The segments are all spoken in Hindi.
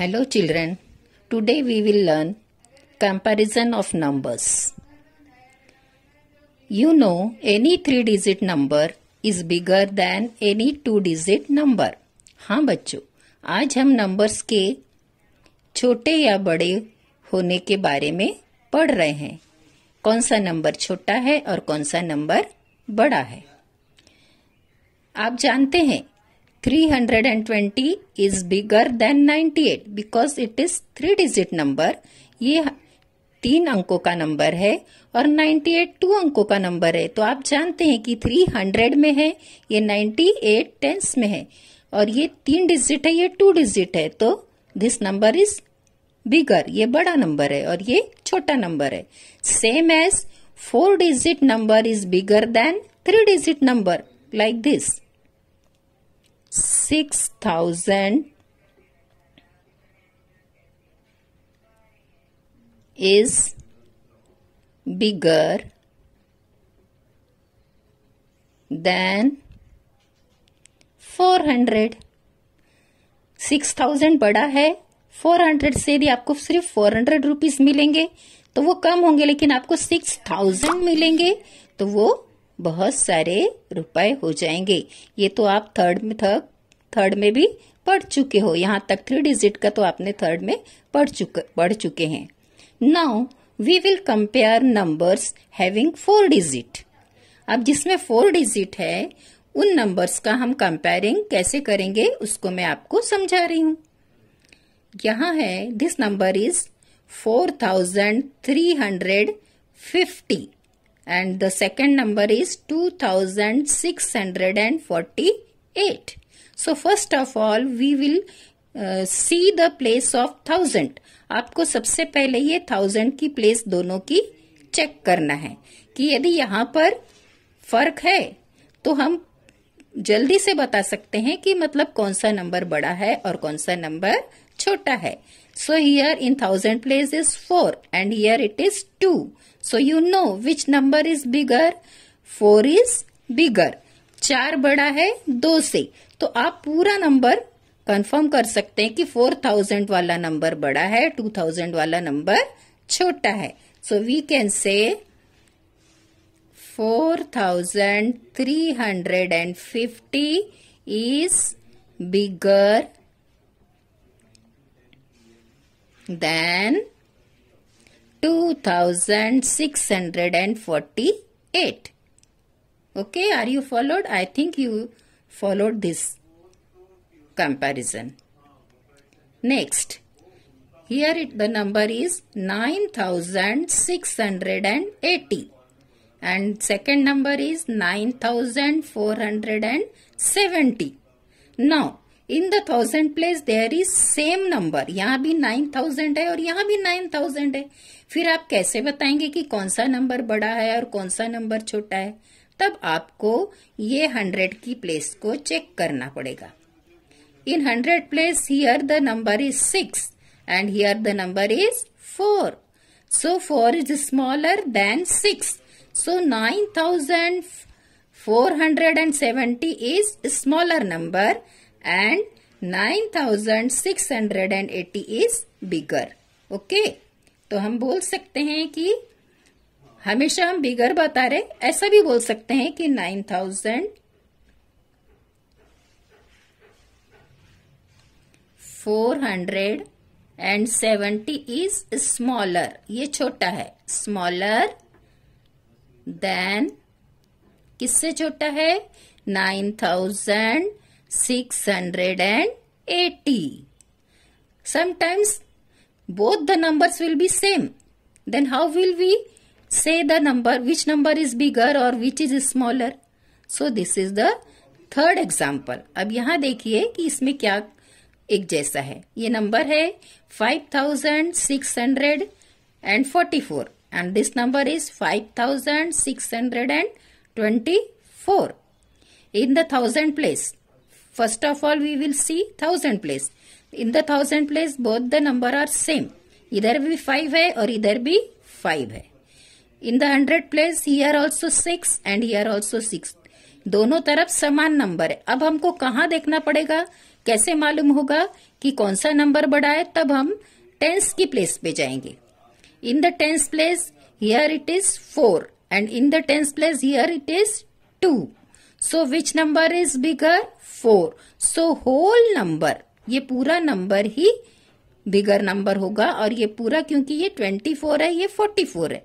Hello children, today we will learn comparison of numbers. You know any three digit number is bigger than any two digit number. हाँ बच्चों आज हम नंबर्स के छोटे या बड़े होने के बारे में पढ़ रहे हैं कौन सा नंबर छोटा है और कौन सा नंबर बड़ा है आप जानते हैं 320 is bigger than 98 because it is three digit number ये तीन अंकों का नंबर है और 98 टू अंकों का नंबर है तो आप जानते हैं कि 300 में है ये 98 टेंस में है और ये तीन डिजिट है ये टू डिजिट है तो दिस नंबर इज बिगर ये बड़ा नंबर है और ये छोटा नंबर है same as four digit number is bigger than three digit number like this six thousand is bigger than four hundred six thousand बड़ा है फोर हंड्रेड से यदि आपको सिर्फ फोर हंड्रेड रुपीज मिलेंगे तो वो कम होंगे लेकिन आपको सिक्स थाउजेंड मिलेंगे तो वो बहुत सारे रुपए हो जाएंगे ये तो आप थर्ड में थर्ड थर्ड में भी पढ़ चुके हो यहाँ तक थ्री डिजिट का तो आपने थर्ड में पढ़ चुके पढ़ चुके हैं now we will compare numbers having four digit अब जिसमें फोर डिजिट है उन नंबर्स का हम कंपेयरिंग कैसे करेंगे उसको मैं आपको समझा रही हूं यहाँ है this number is four thousand three hundred fifty and the second number is two thousand six hundred and forty eight so first of all we will see the place of thousand आपको सबसे पहले ये थाउजेंड की प्लेस दोनों की चेक करना है कि यदि यहां पर फर्क है तो हम जल्दी से बता सकते हैं कि मतलब कौन सा नंबर बड़ा है और कौन सा नंबर छोटा है so here in thousand place is four and here it is two so you know which number is bigger four is bigger चार बड़ा है दो से तो आप पूरा नंबर कंफर्म कर सकते हैं कि फोर थाउजेंड वाला नंबर बड़ा है टू थाउजेंड वाला नंबर छोटा है so we can say four thousand three hundred and fifty is bigger then two thousand six hundred and forty eight okay are you followed i think you followed this comparison next here it, the number is 9680 and second number is 9470 now in the thousand place there is same number यहाँ भी नाइन थाउजेंड है और यहाँ भी नाइन थाउजेंड है फिर आप कैसे बताएंगे कि कौन सा नंबर बड़ा है और कौन सा नंबर छोटा है तब आपको ये हंड्रेड की प्लेस को चेक करना पड़ेगा in hundred place here the number is six and here the number is four so four is smaller than six so nine thousand four hundred and seventy is smaller number and nine thousand six hundred and eighty is bigger okay तो हम बोल सकते हैं कि हमेशा हम बिगर बता रहे ऐसा भी बोल सकते हैं कि nine thousand four hundred and seventy is smaller ये छोटा है स्मॉलर देन किससे छोटा है nine thousand six hundred and eighty sometimes both the numbers will be same then how will we Say the number, which number is bigger or which is smaller. So this is the third example अब यहाँ देखिए कि इसमें क्या एक जैसा है ये नंबर है five thousand six hundred and forty four and this number is five thousand six hundred and twenty four in the thousand place. First of all, we will see thousand place. In the thousand place, both the number are same. इधर भी फाइव है और इधर भी फाइव है in the hundred place here also six and here also six दोनों तरफ समान नंबर है अब हमको कहाँ देखना पड़ेगा कैसे मालूम होगा कि कौन सा नंबर बड़ा है तब हम टेंस की प्लेस पे जाएंगे in the tens place here it is four and in the tens place here it is two so which number is bigger four so whole number ये पूरा नंबर ही बिगर नंबर होगा और ये पूरा क्योंकि ये ट्वेंटी फोर है ये फोर्टी फोर है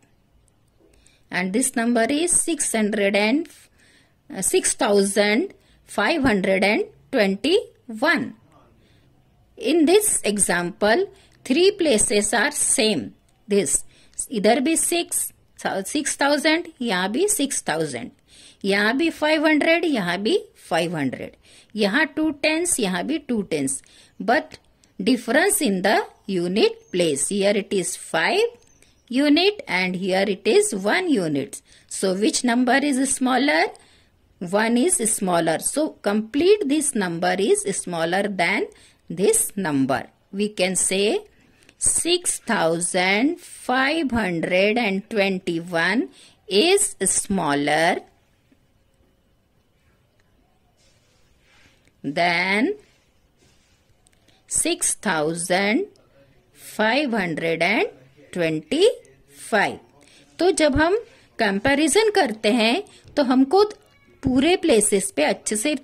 and this number is 600 uh, in this example three places are same this either be 6 6000 yeah be 6000 yeah be 500 yeah be 500 yeah two tens yeah be two tens but difference in the unit place here it is 5 unit and here it is 1 unit. So which number is smaller? 1 is smaller. So complete this number is smaller than this number. We can say 6521 is smaller than 6500 twenty five तो जब हम कंपैरिजन करते हैं तो हमको पूरे प्लेसेस पे अच्छे से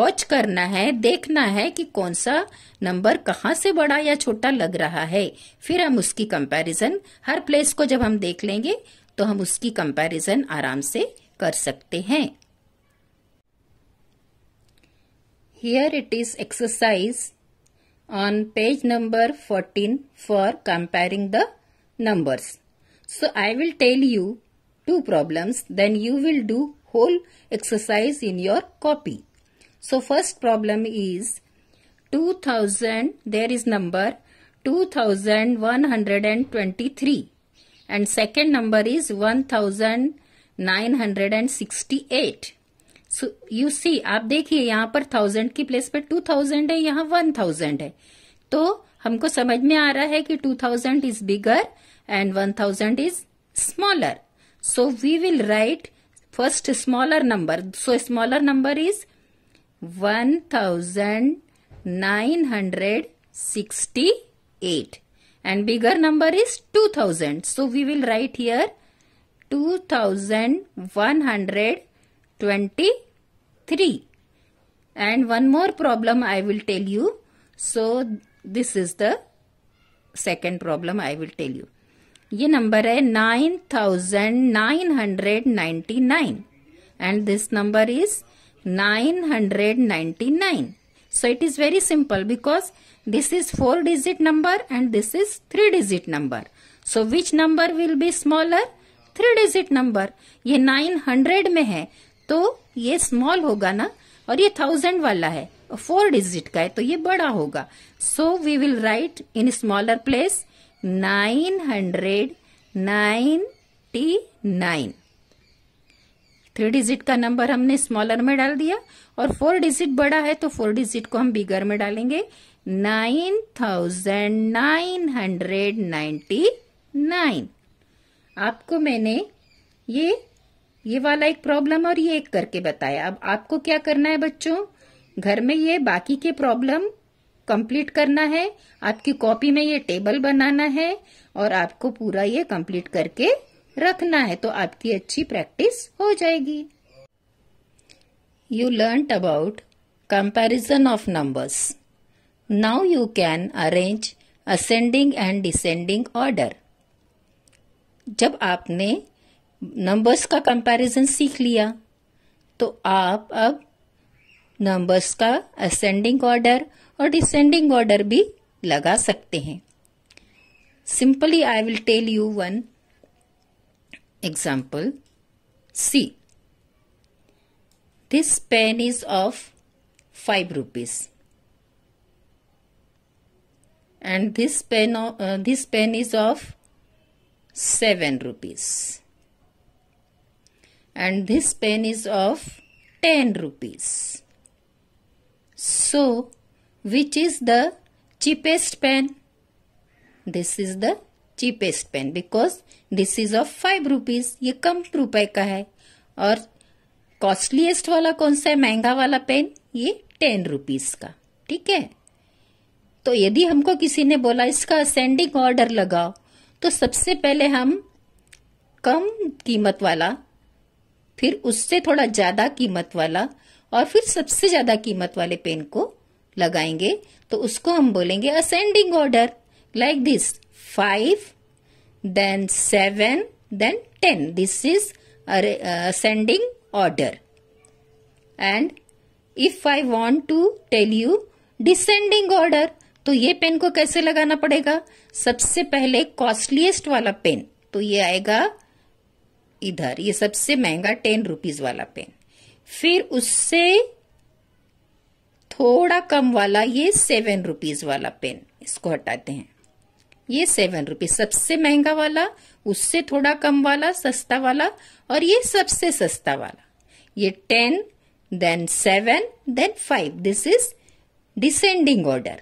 वॉच करना है देखना है कि कौन सा नंबर कहाँ से बड़ा या छोटा लग रहा है फिर हम उसकी कंपैरिजन हर प्लेस को जब हम देख लेंगे तो हम उसकी कंपैरिजन आराम से कर सकते हैं here it is exercise on page number 14 for comparing the numbers. So I will tell you two problems then you will do whole exercise in your copy. So first problem is 2000 there is number 2123 and second number is 1000 1968. So you see आप देखिए यहाँ पर थाउजेंड की प्लेस पे टू थाउजेंड है यहाँ वन थाउजेंड है तो हमको समझ में आ रहा है कि 2000 is bigger and 1000 is smaller so we will write first smaller number so smaller number is 1960 1968 and bigger number is 2000 so we will write here 2123 and one more problem i will tell you so this is the second problem I will tell you ये नंबर है nine thousand nine hundred ninety nine and this number is nine hundred ninety nine so it is very simple because this is four digit number and this is three digit number so which number will be smaller three digit number ये नाइन हंड्रेड में है तो ये स्मॉल होगा ना और ये थाउजेंड वाला है फोर डिजिट का है तो ये बड़ा होगा so we will write in smaller place nine hundred ninety nine three digit का नंबर हमने स्मॉलर में डाल दिया और फोर डिजिट बड़ा है तो फोर डिजिट को हम बिगर में डालेंगे nine thousand nine hundred ninety nine आपको मैंने ये ये वाला एक प्रॉब्लम और ये एक करके बताया अब आपको क्या करना है बच्चों घर में ये बाकी के प्रॉब्लम कंप्लीट करना है आपकी कॉपी में ये टेबल बनाना है और आपको पूरा ये कंप्लीट करके रखना है तो आपकी अच्छी प्रैक्टिस हो जाएगी you learn about comparison of numbers now you can arrange ascending and descending order जब आपने नंबर्स का कंपेरिजन सीख लिया तो आप अब नंबर्स का असेंडिंग ऑर्डर और डिसेंडिंग ऑर्डर भी लगा सकते हैं simply I will tell you one example see this pen is of five rupees and this pen this pen is of seven rupees rupees and this pen is of 10 rupees So, which is the cheapest pen? This is the cheapest pen because this is of five rupees. ये कम रुपए का है और costliest वाला कौन सा है महंगा वाला पेन ये टेन rupees का ठीक है तो यदि हमको किसी ने बोला इसका असेंडिंग ऑर्डर लगाओ तो सबसे पहले हम कम कीमत वाला फिर उससे थोड़ा ज्यादा कीमत वाला और फिर सबसे ज्यादा कीमत वाले पेन को लगाएंगे तो उसको हम बोलेंगे ascending order like this five then seven then ten this is ascending order and if I want to tell you descending order तो ये पेन को कैसे लगाना पड़ेगा सबसे पहले कॉस्टलीस्ट वाला पेन तो ये आएगा इधर ये सबसे महंगा टेन रुपीज वाला पेन फिर उससे थोड़ा कम वाला ये सेवन रुपीज वाला पेन इसको हटाते हैं ये सेवन रुपीज सबसे महंगा वाला उससे थोड़ा कम वाला सस्ता वाला और ये सबसे सस्ता वाला ये ten then seven then five this is descending order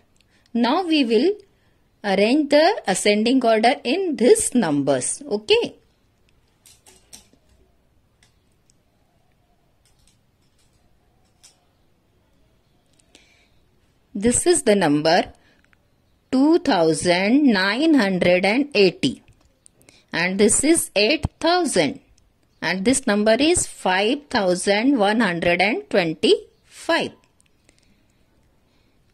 now we will arrange the ascending order in this numbers okay This is the number 2980 and this is 8000 and this number is 5125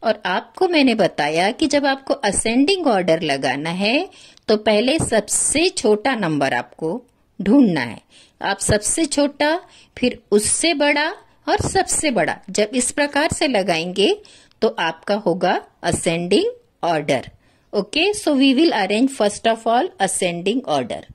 और आपको मैंने बताया कि जब आपको असेंडिंग ऑर्डर लगाना है तो पहले सबसे छोटा नंबर आपको ढूंढना है आप सबसे छोटा फिर उससे बड़ा और सबसे बड़ा जब इस प्रकार से लगाएंगे तो आपका होगा ascending order okay so we will arrange first of all ascending order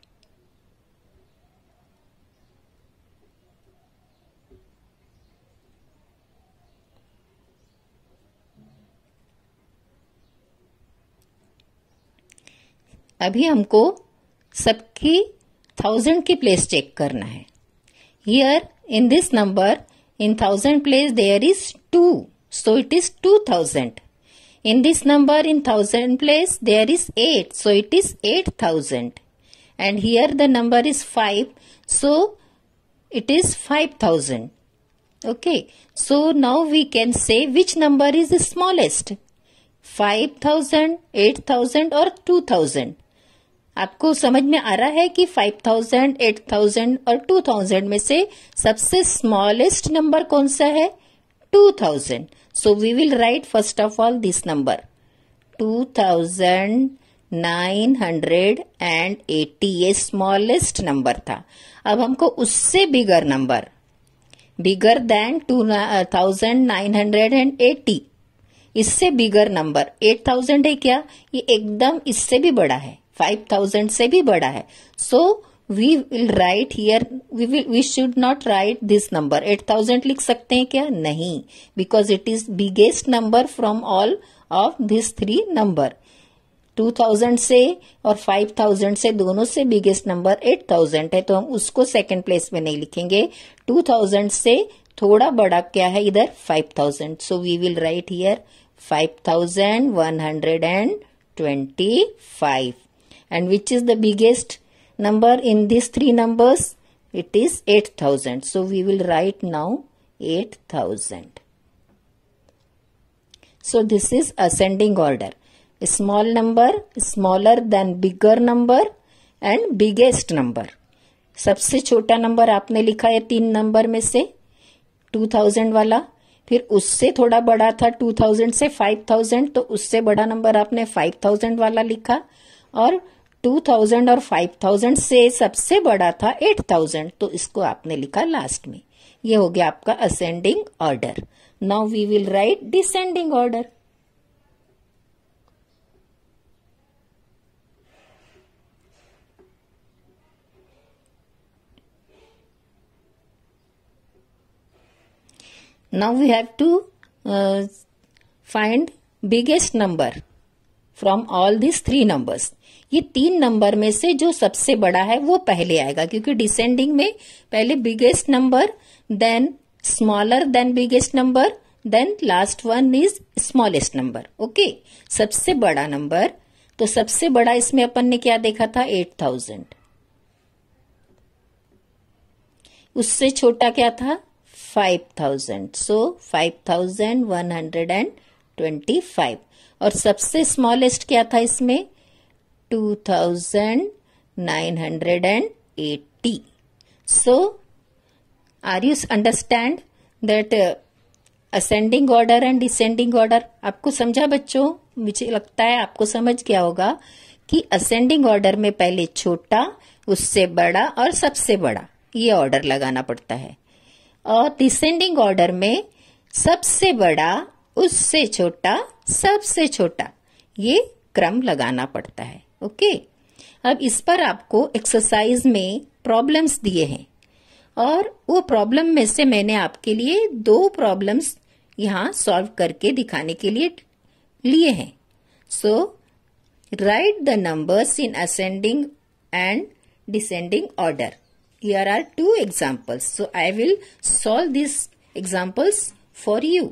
अभी हमको सबकी थाउजेंड की प्लेस चेक करना है here in this number in thousand place there is two So it is 2000. In this number in thousand place there is 8. So it is 8000. And here the number is 5. So it is 5000. Okay. So now we can say which number is the smallest. 5000, 8000 और 2000. आपको समझ में आ रहा है कि 5000, 8000 और 2000 में से सबसे स्मॉलेस्ट नंबर कौन सा है 2000 So we will write first of all this number 2980 ये स्मॉलेस्ट नंबर था अब हमको उससे bigger number bigger then two thousand nine hundred and eighty इससे बिगर नंबर एट थाउजेंड है क्या ये एकदम इससे भी बड़ा है फाइव थाउजेंड से भी बड़ा है so so, we will write here we will we should not write this number at thousand लिख सकते हैं क्या नहीं because it is biggest number from all of this three number two thousand से और फाइव थाउजेंड से दोनों से बिगेस्ट नंबर एट थाउजेंड है तो हम उसको सेकेंड प्लेस में नहीं लिखेंगे टू थाउजेंड से थोड़ा बड़ा क्या है इधर five thousand so we will write here five thousand one hundred and twenty five and which is the biggest number in these three numbers it is 8000 so we will write now 8000 so this is ascending order a small number smaller than bigger number and biggest number सबसे छोटा नंबर आपने लिखा है तीन नंबर में से 2000 वाला फिर उससे थोड़ा बड़ा था 2000 से 5000 तो उससे बड़ा नंबर आपने 5000 वाला लिखा और 2000 और 5000 से सबसे बड़ा था 8000 तो इसको आपने लिखा लास्ट में ये हो गया आपका ascending order now we will write descending order now we have to find biggest number from all this three numbers ये तीन नंबर में से जो सबसे बड़ा है वो पहले आएगा क्योंकि डिसेंडिंग में पहले biggest number then smaller then biggest number then last one is smallest number okay सबसे बड़ा नंबर तो सबसे बड़ा इसमें अपन ने क्या देखा था एट थाउजेंड उससे छोटा क्या था five thousand so five thousand one hundred and twenty five और सबसे स्मॉलेस्ट क्या था इसमें two thousand nine hundred and eighty so are you understand that ascending order and descending order आपको समझा बच्चों मुझे लगता है आपको समझ गया होगा कि असेंडिंग ऑर्डर में पहले छोटा उससे बड़ा और सबसे बड़ा ये ऑर्डर लगाना पड़ता है और डिसेंडिंग ऑर्डर में सबसे बड़ा उससे छोटा सबसे छोटा ये क्रम लगाना पड़ता है ओके अब इस पर आपको एक्सरसाइज में प्रॉब्लम्स दिए हैं और वो प्रॉब्लम में से मैंने आपके लिए दो प्रॉब्लम्स यहाँ सॉल्व करके दिखाने के लिए लिए हैं so write the numbers in ascending and descending order here are two examples so I will solve this examples for you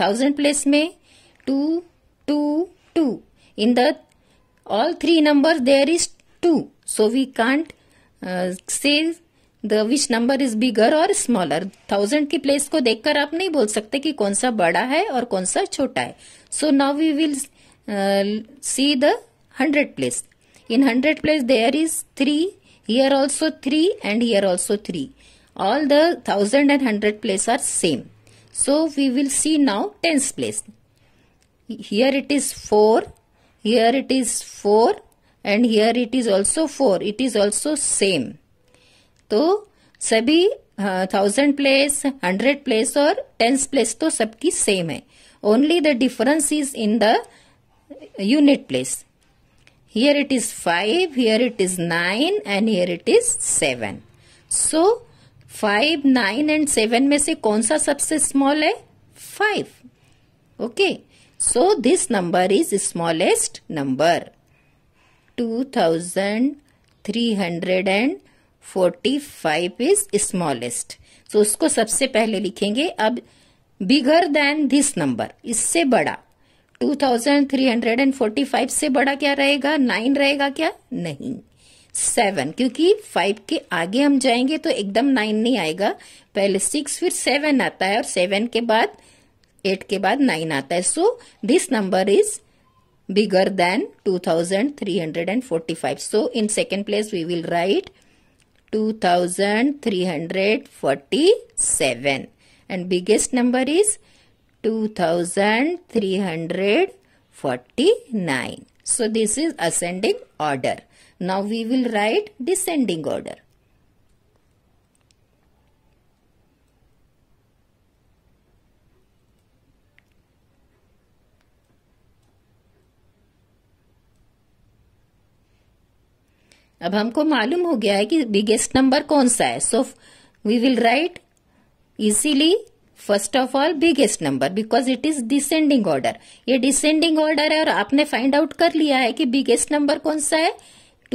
thousand place में two two two in the all three numbers there is two so we can't uh, say the which number is bigger or smaller thousand की place को देखकर आप नहीं बोल सकते कि कौन सा बड़ा है और कौन सा छोटा है so now we will uh, see the hundred place in hundred place there is three here also three and here also three all the thousand and hundred place are same So we will see now tens place. Here it is 4, here it is 4 and here it is also 4. It is also same. So, sabhi uh, thousand place, hundred place or tens place to sabki same Only the difference is in the unit place. Here it is 5, here it is 9 and here it is 7. So, five nine and seven में से कौन सा सबसे स्मॉल है five okay so this number is smallest number two thousand three hundred and forty five is smallest so उसको सबसे पहले लिखेंगे अब बिगर देन दिस नंबर इससे बड़ा two thousand three hundred and forty five से बड़ा क्या रहेगा नाइन रहेगा क्या नहीं सेवन क्योंकि फाइव के आगे हम जाएंगे तो एकदम नाइन नहीं आएगा पहले सिक्स फिर सेवन आता है और सेवन के बाद एट के बाद नाइन आता है so this number is bigger than 2345 so in second place we will write 2347 and biggest number is 2349 so this is ascending order Now we will write descending order. अब हमको मालूम हो गया है कि बिगेस्ट नंबर कौन सा है so we will write easily first of all biggest number because it is descending order ये डिसेंडिंग ऑर्डर है और आपने फाइंड आउट कर लिया है कि बिगेस्ट नंबर कौन सा है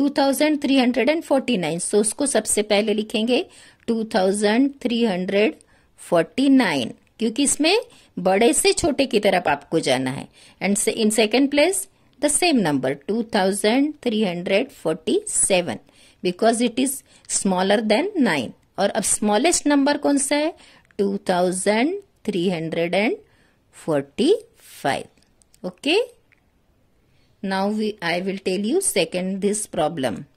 2349 सो उसको सबसे पहले लिखेंगे 2349 क्योंकि इसमें बड़े से छोटे की तरफ आपको जाना है एंड से in second place the same number 2347 because it is smaller than 9 और अब स्मॉलेस्ट नंबर कौन सा है 2345 okay Now we, I will tell you second this problem.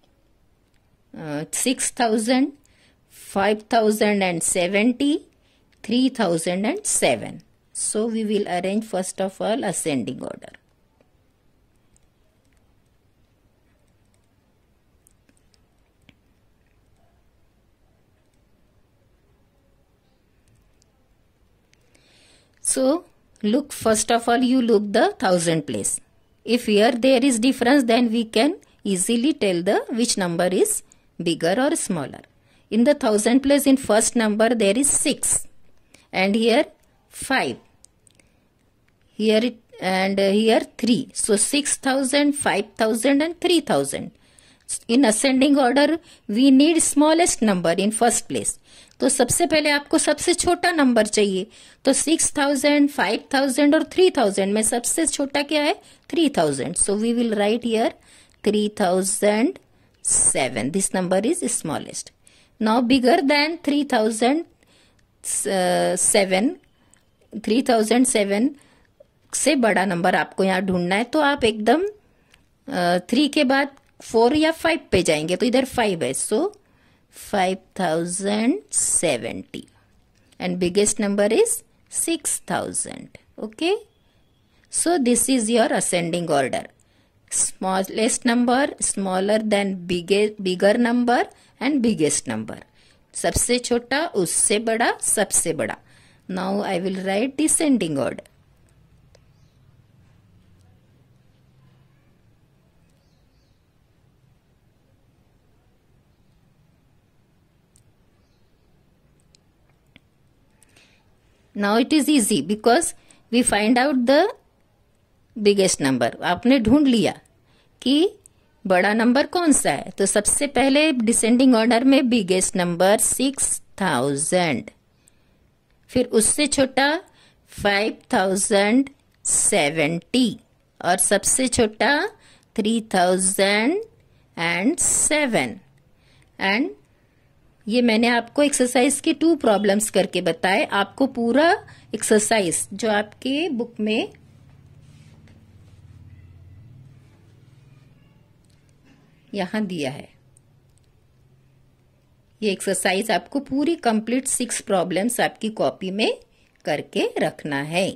Uh, 6000, 5070, 3007. So we will arrange first of all ascending order. So look first of all you look the thousand place. If here there is difference then we can easily tell the which number is bigger or smaller. In the thousand place in first number there is 6 and here 5. Here it and here 3. So 6000, 5000 and 3000. In ascending order we need smallest number in first place तो सबसे पहले आपको सबसे छोटा नंबर चाहिए तो सिक्स थाउजेंड फाइव थाउजेंड और थ्री थाउजेंड में सबसे छोटा क्या है three thousand so we will write here three thousand seven this number is smallest thousand seven three thousand seven से बड़ा नंबर आपको यहां ढूंढना है तो आप एकदम थ्री uh, के बाद फोर या फाइव पे जाएंगे तो इधर फाइव है so five thousand seventy and biggest number is six thousand okay so this is your ascending order smallest number smaller than bigger number and biggest number सबसे छोटा उससे बड़ा सबसे बड़ा now I will write descending order now it is easy because we find out the biggest number आपने ढूंढ लिया कि बड़ा नंबर कौन सा है तो सबसे पहले डिसेंडिंग ऑर्डर में बिगेस्ट नंबर सिक्स थाउजेंड फिर उससे छोटा फाइव थाउजेंड सेवेंटी और सबसे छोटा three thousand and seven and ये मैंने आपको एक्सरसाइज के टू प्रॉब्लम्स करके बताए आपको पूरा एक्सरसाइज जो आपके बुक में यहां दिया है ये एक्सरसाइज आपको पूरी कंप्लीट सिक्स प्रॉब्लम्स आपकी कॉपी में करके रखना है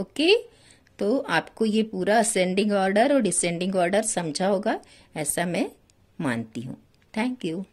ओके तो आपको ये पूरा असेंडिंग ऑर्डर और डिसेंडिंग ऑर्डर समझा होगा ऐसा मैं मानती हूं थैंक यू